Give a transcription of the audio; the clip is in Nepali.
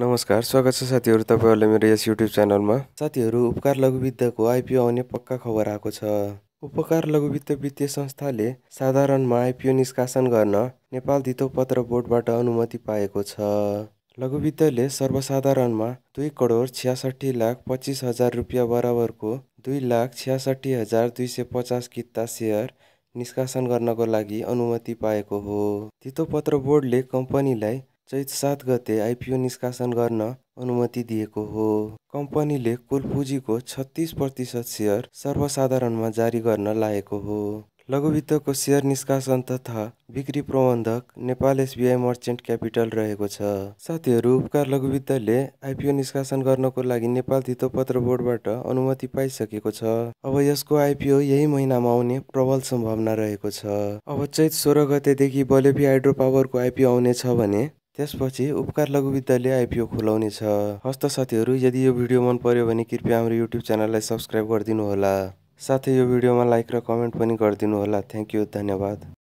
नमस्कार स्वागत छ साथीहरू तपाईँहरूलाई मेरो यस युट्युब च्यानलमा साथीहरू उपकार लघुवित्तको आइपिओ आउने पक्का खबर आएको छ उपकार लघुवित्त वित्तीय संस्थाले साधारणमा आइपिओ निष्कासन गर्न नेपाल धितोपत्र बोर्डबाट अनुमति पाएको छ लघुवित्तले सर्वसाधारणमा दुई करोड छ्यासठी लाख पच्चिस हजार रुपियाँ बराबरको दुई लाख छ्यासठी हजार दुई सय पचास किता सेयर निष्कासन गर्नको लागि अनुमति पाएको हो धितोपत्र बोर्डले कम्पनीलाई चैत सात गते आइपिओ निष्कासन गर्न अनुमति दिएको हो कम्पनीले कुल पुँजीको छत्तिस प्रतिशत सेयर सर्वसाधारणमा जारी गर्न लागेको हो लघुवित्तको सेयर निष्कासन तथा बिक्री प्रबन्धक नेपाल एसबिआई मर्चेन्ट क्यापिटल रहेको छ साथीहरू उपकार लघुवित्तले आइपिओ निष्कासन गर्नको लागि नेपाल धितोपत्र बोर्डबाट अनुमति पाइसकेको छ अब यसको आइपिओ यही महिनामा आउने प्रबल सम्भावना रहेको छ अब चैत सोह्र गतेदेखि बलेबी हाइड्रो पावरको आइपिओ आउनेछ भने त्यसपछि उपकार लघु विद्यालय आइपिओ खुलाउने छ हस्त साथीहरू यदि यो भिडियो मन पर्यो भने कृपया हाम्रो युट्युब च्यानललाई सब्सक्राइब गरिदिनु होला साथै यो भिडियोमा लाइक र कमेन्ट पनि गरिदिनु होला थ्याङ्क यू धन्यवाद